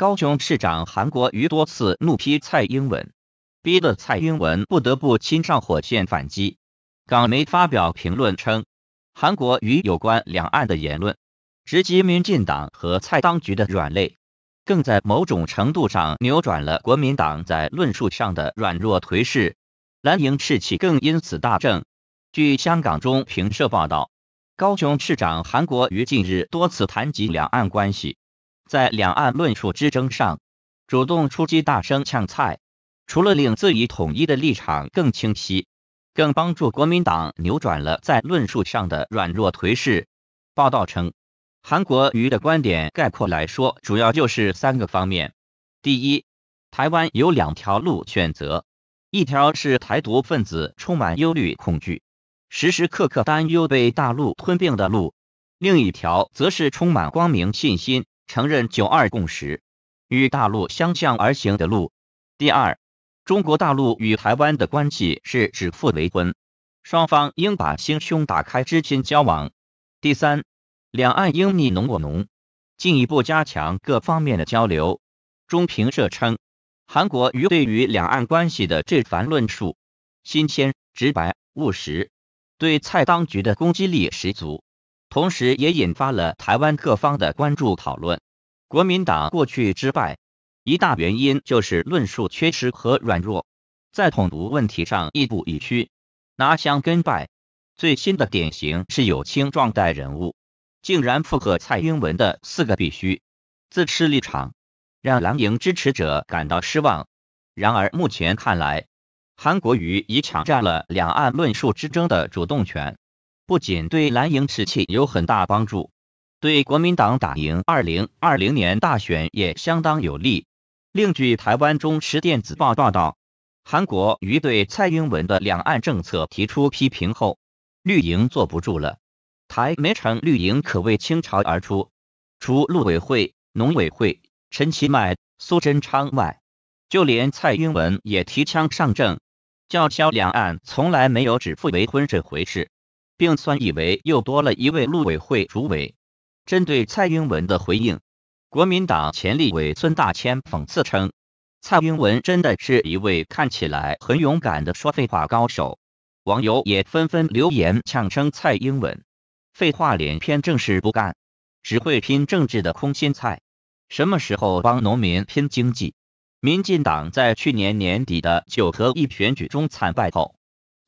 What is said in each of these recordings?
高雄市长韩国瑜多次怒批蔡英文，逼得蔡英文不得不亲上火线反击。港媒发表评论称，韩国瑜有关两岸的言论，直击民进党和蔡当局的软肋，更在某种程度上扭转了国民党在论述上的软弱颓势，蓝营士气更因此大振。据香港中评社报道，高雄市长韩国瑜近日多次谈及两岸关系。在两岸论述之争上，主动出击、大声呛菜，除了令自己统一的立场更清晰，更帮助国民党扭转了在论述上的软弱颓势。报道称，韩国瑜的观点概括来说，主要就是三个方面：第一，台湾有两条路选择，一条是台独分子充满忧虑恐惧，时时刻刻担忧被大陆吞并的路；另一条则是充满光明信心。承认“九二共识”与大陆相向而行的路。第二，中国大陆与台湾的关系是指腹为婚，双方应把心胸打开，知心交往。第三，两岸应你侬我侬，进一步加强各方面的交流。中评社称，韩国瑜对于两岸关系的这番论述，新鲜、直白、务实，对蔡当局的攻击力十足。同时也引发了台湾各方的关注讨论。国民党过去之败，一大原因就是论述缺失和软弱，在统独问题上亦步亦趋，拿香根败。最新的典型是有青壮代人物，竟然附和蔡英文的“四个必须”，自持立场，让蓝营支持者感到失望。然而目前看来，韩国瑜已抢占了两岸论述之争的主动权。不仅对蓝营士气有很大帮助，对国民党打赢2020年大选也相当有利。另据台湾中时电子报报道，韩国瑜对蔡英文的两岸政策提出批评后，绿营坐不住了，台媒称绿营可谓倾巢而出，除陆委会、农委会、陈其迈、苏贞昌外，就连蔡英文也提枪上阵，叫嚣两岸从来没有指腹为婚这回事。并算以为又多了一位陆委会主委。针对蔡英文的回应，国民党前立委孙大千讽刺称：“蔡英文真的是一位看起来很勇敢的说废话高手。”网友也纷纷留言呛声蔡英文：“废话连篇，正事不干，只会拼政治的空心菜，什么时候帮农民拼经济？”民进党在去年年底的九合一选举中惨败后。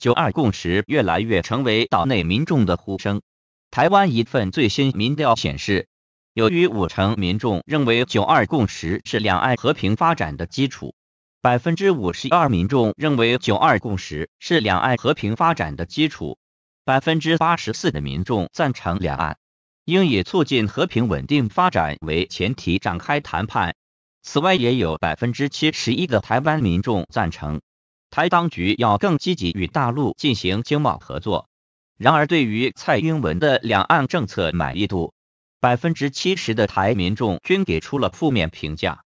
九二共识越来越成为岛内民众的呼声。台湾一份最新民调显示，由于五成民众认为九二共识是两岸和平发展的基础，百分之五十二民众认为九二共识是两岸和平发展的基础，百分之八十四的民众赞成两岸应以促进和平稳定发展为前提展开谈判。此外，也有百分之七十一个台湾民众赞成。台当局要更积极与大陆进行经贸合作。然而，对于蔡英文的两岸政策满意度，百分之七十的台民众均给出了负面评价。